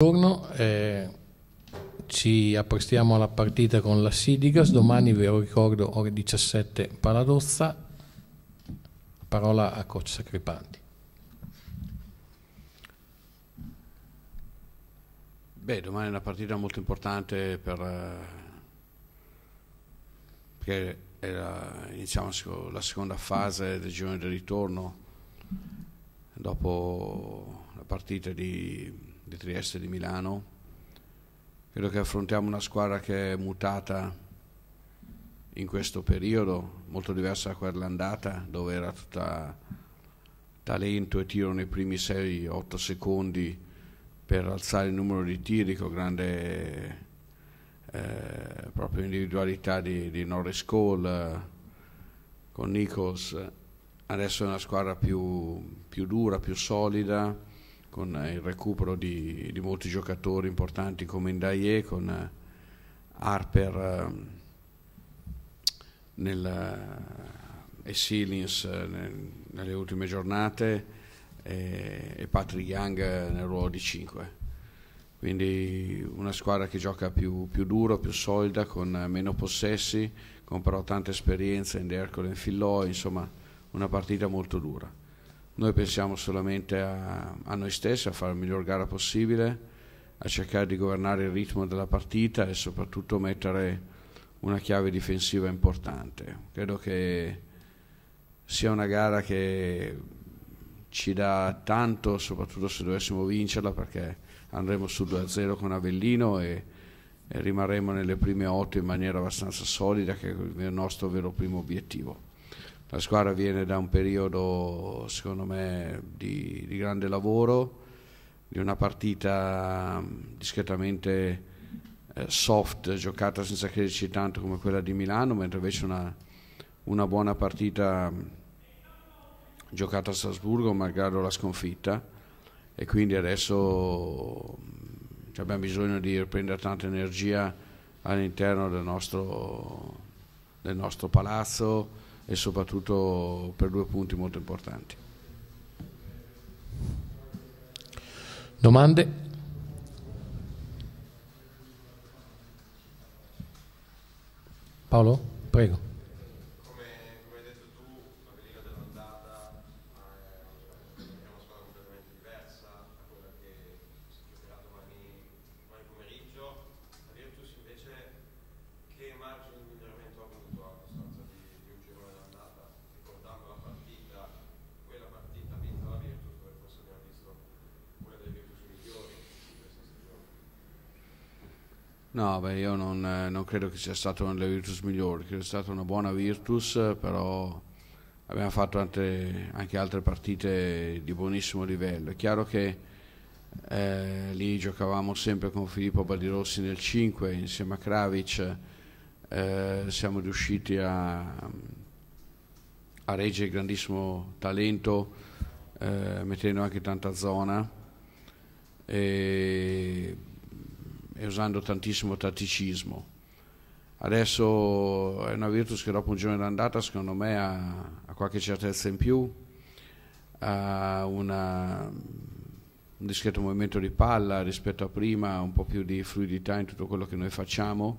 Buongiorno, eh, ci apprestiamo alla partita con la Sidigas, domani ve lo ricordo ore 17 Paladozza, parola a coach Sacripanti. Beh, domani è una partita molto importante per, eh, perché la, iniziamo la seconda fase del girone di ritorno dopo la partita di di Trieste, e di Milano. Credo che affrontiamo una squadra che è mutata in questo periodo, molto diversa da quella andata, dove era tutta talento e tiro nei primi 6-8 secondi per alzare il numero di tiri con grande eh, proprio individualità di, di Norris Cole, con Nichols. Adesso è una squadra più, più dura, più solida con eh, il recupero di, di molti giocatori importanti come Indaye, con eh, Harper ehm, nel, eh, e Silins nel, nelle ultime giornate e, e Patrick Young nel ruolo di 5. Quindi una squadra che gioca più, più duro, più solida, con meno possessi, con però tanta esperienza in Dercole e in Fillò, insomma una partita molto dura. Noi pensiamo solamente a, a noi stessi, a fare la miglior gara possibile, a cercare di governare il ritmo della partita e soprattutto mettere una chiave difensiva importante. Credo che sia una gara che ci dà tanto, soprattutto se dovessimo vincerla, perché andremo su 2-0 con Avellino e, e rimarremo nelle prime 8 in maniera abbastanza solida, che è il nostro vero primo obiettivo. La squadra viene da un periodo, secondo me, di, di grande lavoro, di una partita discretamente eh, soft, giocata senza crederci tanto come quella di Milano, mentre invece una, una buona partita giocata a Strasburgo, malgrado la sconfitta. E quindi adesso cioè abbiamo bisogno di riprendere tanta energia all'interno del nostro, del nostro palazzo e soprattutto per due punti molto importanti. Domande? Paolo, prego. No, beh, io non, eh, non, credo che sia stata una delle Virtus migliori, credo sia stata una buona Virtus, però abbiamo fatto anche, anche altre partite di buonissimo livello. È chiaro che eh, lì giocavamo sempre con Filippo Badirossi nel 5, insieme a Kravic eh, siamo riusciti a, a reggere il grandissimo talento eh, mettendo anche tanta zona. E e usando tantissimo tatticismo. Adesso è una Virtus che dopo un giorno d'andata secondo me ha, ha qualche certezza in più, ha una, un discreto movimento di palla rispetto a prima, un po' più di fluidità in tutto quello che noi facciamo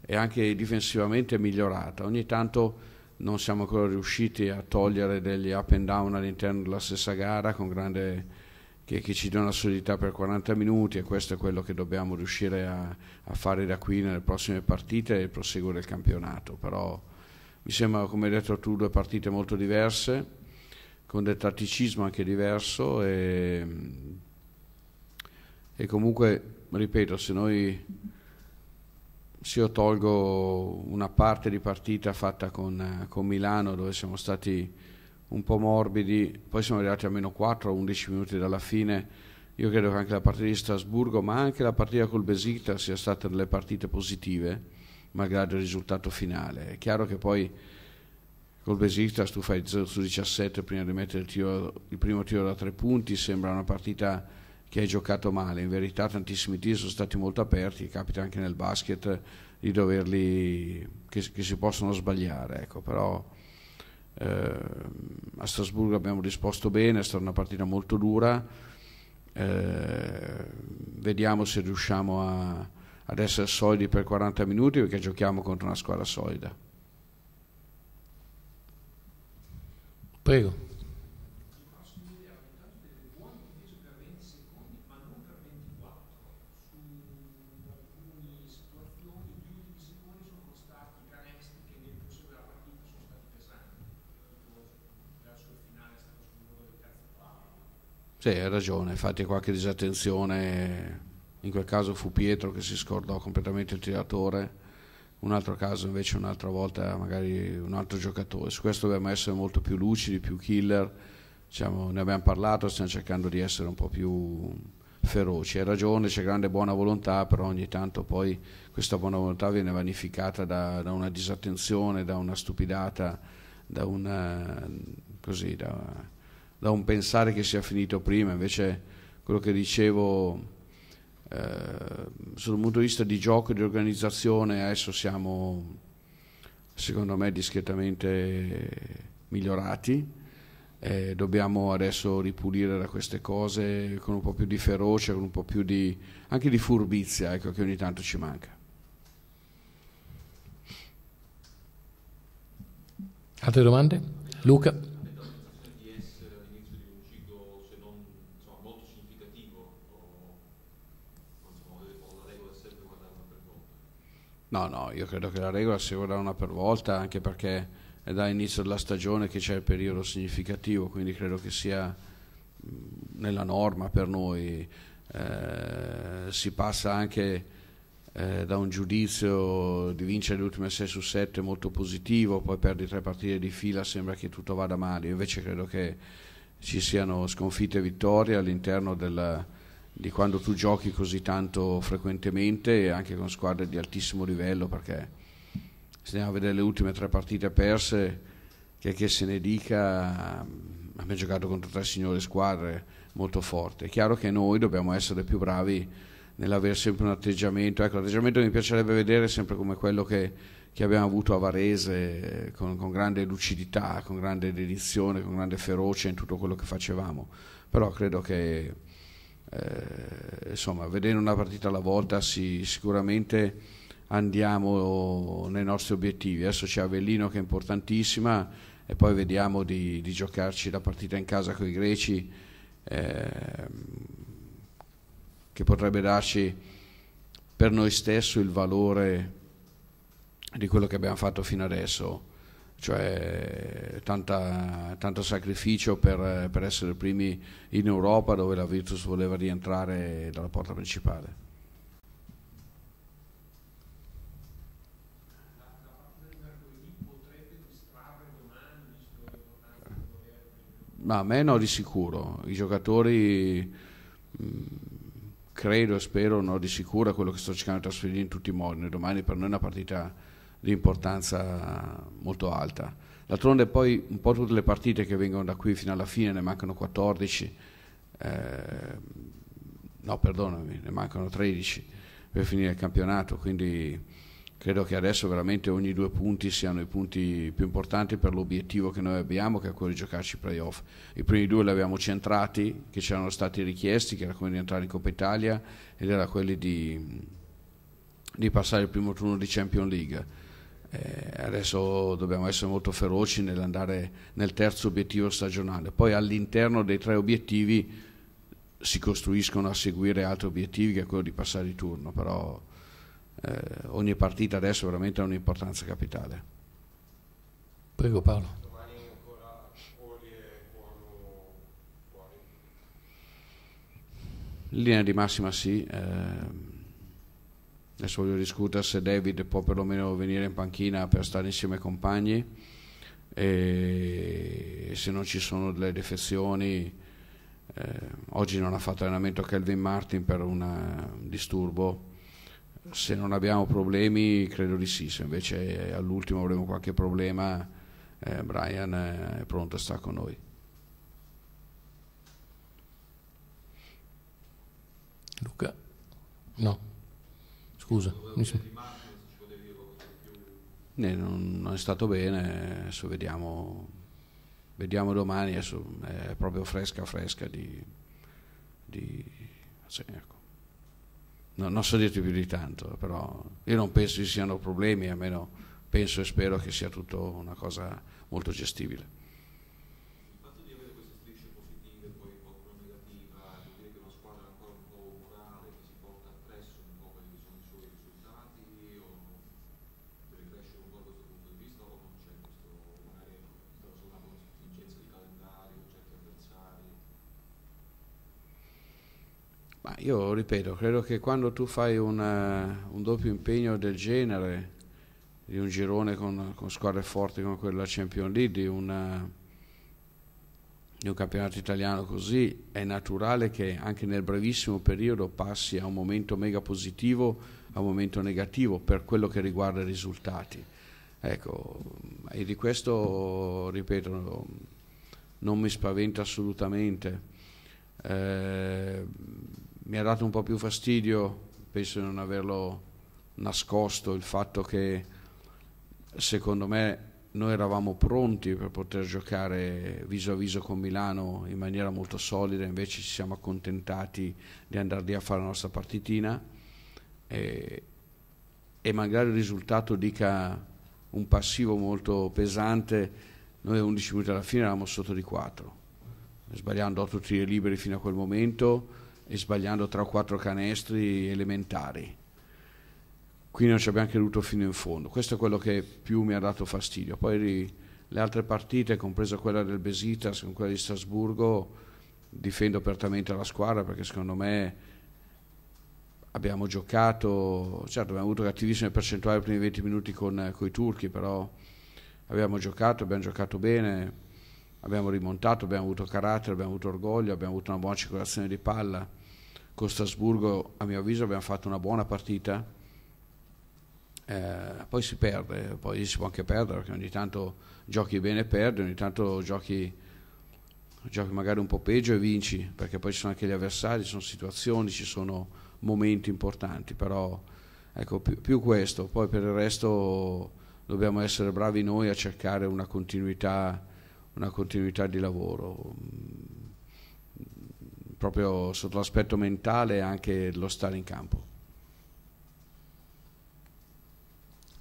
e anche difensivamente è migliorata. Ogni tanto non siamo ancora riusciti a togliere degli up and down all'interno della stessa gara con grande che, che ci dà una solidità per 40 minuti e questo è quello che dobbiamo riuscire a, a fare da qui nelle prossime partite e proseguire il campionato. Però mi sembra, come hai detto tu, due partite molto diverse, con del tatticismo anche diverso e, e comunque, ripeto, se noi se io tolgo una parte di partita fatta con, con Milano dove siamo stati un po' morbidi, poi siamo arrivati a meno 4, 11 minuti dalla fine. Io credo che anche la partita di Strasburgo, ma anche la partita col Besiktas sia stata delle partite positive, malgrado il risultato finale. È chiaro che poi col Besiktas tu fai 0 su 17 prima di mettere il, tiro, il primo tiro da tre punti, sembra una partita che hai giocato male, in verità tantissimi tiri sono stati molto aperti, capita anche nel basket di doverli, che, che si possono sbagliare, ecco, però eh, a Strasburgo abbiamo risposto bene, è stata una partita molto dura, eh, vediamo se riusciamo a, ad essere solidi per 40 minuti perché giochiamo contro una squadra solida. Prego. Sì, hai ragione, infatti qualche disattenzione, in quel caso fu Pietro che si scordò completamente il tiratore, un altro caso invece un'altra volta magari un altro giocatore, su questo dobbiamo essere molto più lucidi, più killer, diciamo, ne abbiamo parlato, stiamo cercando di essere un po' più feroci, hai ragione, c'è grande buona volontà, però ogni tanto poi questa buona volontà viene vanificata da, da una disattenzione, da una stupidata, da una... Eh, così, da da un pensare che sia finito prima, invece quello che dicevo eh, sul punto di vista di gioco e di organizzazione adesso siamo secondo me discretamente migliorati, eh, dobbiamo adesso ripulire da queste cose con un po' più di ferocia, con un po' più di anche di furbizia ecco, che ogni tanto ci manca. Altre domande? Luca? No, no, io credo che la regola sia vorrà una per volta, anche perché è dall'inizio della stagione che c'è il periodo significativo, quindi credo che sia nella norma per noi. Eh, si passa anche eh, da un giudizio di vincere le ultime 6 su 7 molto positivo, poi perdi tre partite di fila, sembra che tutto vada male. Io invece credo che ci siano sconfitte e vittorie all'interno della di quando tu giochi così tanto frequentemente anche con squadre di altissimo livello perché se andiamo a vedere le ultime tre partite perse che, che se ne dica mm, abbiamo giocato contro tre signore squadre molto forti è chiaro che noi dobbiamo essere più bravi nell'avere sempre un atteggiamento ecco l'atteggiamento che mi piacerebbe vedere sempre come quello che, che abbiamo avuto a Varese con, con grande lucidità con grande dedizione con grande ferocia in tutto quello che facevamo però credo che eh, insomma, vedendo una partita alla volta sì, sicuramente andiamo nei nostri obiettivi. Adesso c'è Avellino che è importantissima e poi vediamo di, di giocarci la partita in casa con i greci eh, che potrebbe darci per noi stessi il valore di quello che abbiamo fatto fino adesso cioè tanta, tanto sacrificio per, per, essere primi in Europa dove la Virtus voleva rientrare dalla porta principale. Ma a me no di sicuro, i giocatori mh, mm, credo e spero no di sicuro a quello che sto cercando di trasferire in tutti i modi, domani per noi è una partita di importanza molto alta. D'altronde poi un po' tutte le partite che vengono da qui fino alla fine, ne mancano 14, eh, no perdonami, ne mancano 13 per finire il campionato, quindi credo che adesso veramente ogni due punti siano i punti più importanti per l'obiettivo che noi abbiamo, che è quello di giocarci i playoff. I primi due li abbiamo centrati, che ci erano stati richiesti, che era quello di entrare in Coppa Italia ed era quelli di, di passare il primo turno di Champions League eh, adesso dobbiamo essere molto feroci nell'andare nel terzo obiettivo stagionale. Poi all'interno dei tre obiettivi si costruiscono a seguire altri obiettivi che è quello di passare di turno, però eh, ogni partita adesso veramente ha un'importanza capitale. Prego Paolo. In linea di massima sì. Eh, Adesso voglio discutere se David può perlomeno venire in panchina per stare insieme ai compagni e se non ci sono delle defezioni. Eh, oggi non ha fatto allenamento Kelvin Martin per una, un eh, disturbo. Se non abbiamo problemi, credo di sì. Se invece all'ultimo avremo qualche problema, eh, Brian eh, è pronto a stare con noi. Luca? No. Scusa. Eh, non, non, è stato bene, adesso vediamo, vediamo domani, adesso è proprio fresca fresca di... di cioè, ecco. no, non so dirti più di tanto, però io non penso ci siano problemi, almeno penso e spero che sia tutto una cosa molto gestibile. io ripeto, credo che quando tu fai una, eh, un doppio impegno del genere, di un girone con, con squadre forti come quella Champions League, di, una, eh, di un campionato italiano così, è naturale che anche nel brevissimo periodo passi a un momento mega positivo a un momento negativo per quello che riguarda i risultati. Ecco, e di questo, ripeto, non mi spaventa assolutamente. Eh, mi ha dato un po' più fastidio, penso di non averlo nascosto, il fatto che secondo me noi eravamo pronti per poter giocare viso a viso con Milano in maniera molto solida, invece ci siamo accontentati di andare lì a fare la nostra partitina e, e magari il risultato dica un passivo molto pesante, noi 11 minuti alla fine eravamo sotto di 4, sbagliando 8 tiri liberi fino a quel momento e sbagliando tra o 4 canestri elementari. Qui non ci abbiamo creduto fino in fondo. Questo è quello che più mi ha dato fastidio. Poi le altre partite, compresa quella del Besitas, con quella di Strasburgo, difendo apertamente la squadra perché secondo me abbiamo giocato, certo abbiamo avuto cattivissime percentuali nei primi 20 minuti con, eh, con i turchi, però abbiamo giocato, abbiamo giocato bene abbiamo rimontato, abbiamo avuto carattere, abbiamo avuto orgoglio, abbiamo avuto una buona circolazione di palla. Con Strasburgo, a mio avviso, abbiamo fatto una buona partita. Eh, poi si perde, poi si può anche perdere perché ogni tanto giochi bene e perdi, ogni tanto giochi, giochi magari un po' peggio e vinci, perché poi ci sono anche gli avversari, ci sono situazioni, ci sono momenti importanti, però ecco più, più questo, poi per il resto dobbiamo essere bravi noi a cercare una continuità una continuità di lavoro. Mm, proprio sotto l'aspetto mentale anche lo stare in campo.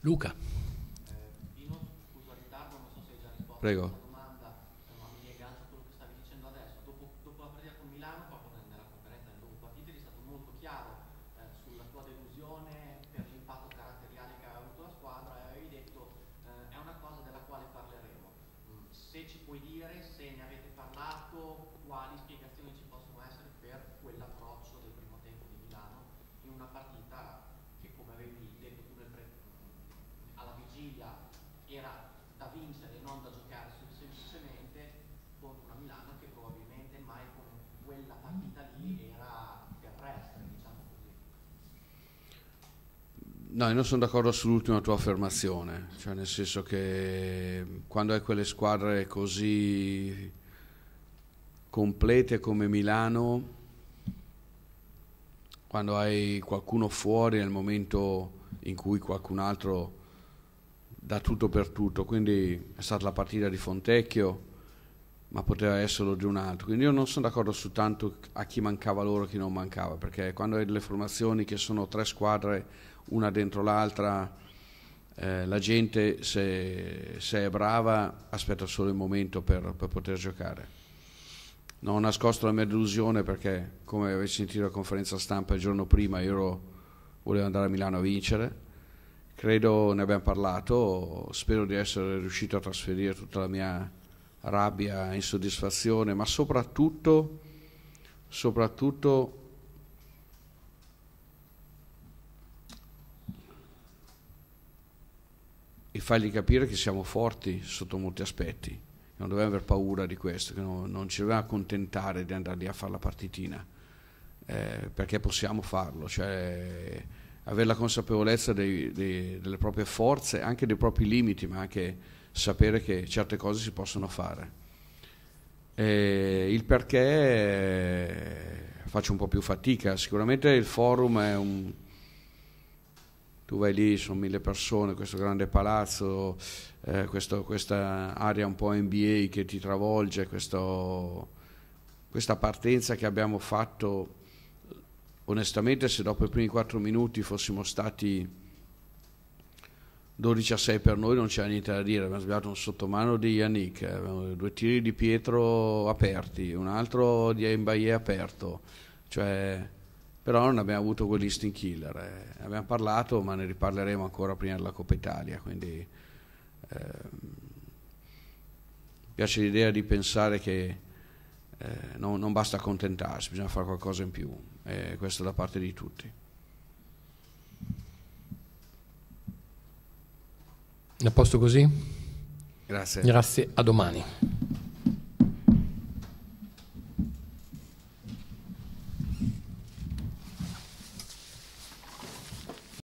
Luca. Eh, Prego. ne avete parlato, quali spiegazioni ci possono essere per quell'approccio del primo tempo di Milano in una partita che come avevi detto tu alla vigilia era da vincere e non da giocare semplicemente contro una Milano che probabilmente mai con quella partita lì era No, io non sono d'accordo sull'ultima tua affermazione, cioè nel senso che mm, quando hai quelle squadre così complete come Milano, quando hai qualcuno fuori nel momento in cui qualcun altro dà tutto per tutto, quindi è stata la partita di Fontecchio, ma poteva esserlo di un altro, quindi io non sono d'accordo su tanto a chi mancava loro e chi non mancava, perché quando hai delle formazioni che sono tre squadre una dentro l'altra. Eh, la gente, se, se, è brava, aspetta solo il momento per, per poter giocare. Non ho nascosto la mia delusione perché, come avete sentito la conferenza stampa il giorno prima, io ero, volevo andare a Milano a vincere. Credo ne abbiamo parlato, spero di essere riuscito a trasferire tutta la mia rabbia, insoddisfazione, ma soprattutto, soprattutto e fargli capire che siamo forti sotto molti aspetti, non dobbiamo aver paura di questo, che non, non ci dobbiamo accontentare di andare lì a fare la partitina, eh, perché possiamo farlo, cioè avere la consapevolezza dei, dei, delle proprie forze, anche dei propri limiti, ma anche sapere che certe cose si possono fare. E il perché eh, faccio un po' più fatica, sicuramente il forum è un tu vai lì, sono mille persone, questo grande palazzo, eh, questo, questa area un po' NBA che ti travolge, questo, questa partenza che abbiamo fatto. Onestamente, se dopo i primi 4 minuti fossimo stati 12 a 6 per noi non c'era niente da dire, abbiamo sbagliato un sottomano di Yannick, eh, due tiri di Pietro aperti, un altro di Mbaye aperto, cioè però non abbiamo avuto quell'instinct killer. Eh. Abbiamo parlato, ma ne riparleremo ancora prima della Coppa Italia, quindi eh, piace l'idea di pensare che eh, non, non, basta accontentarsi, bisogna fare qualcosa in più, e questo da parte di tutti. A posto così? Grazie. Grazie, a domani.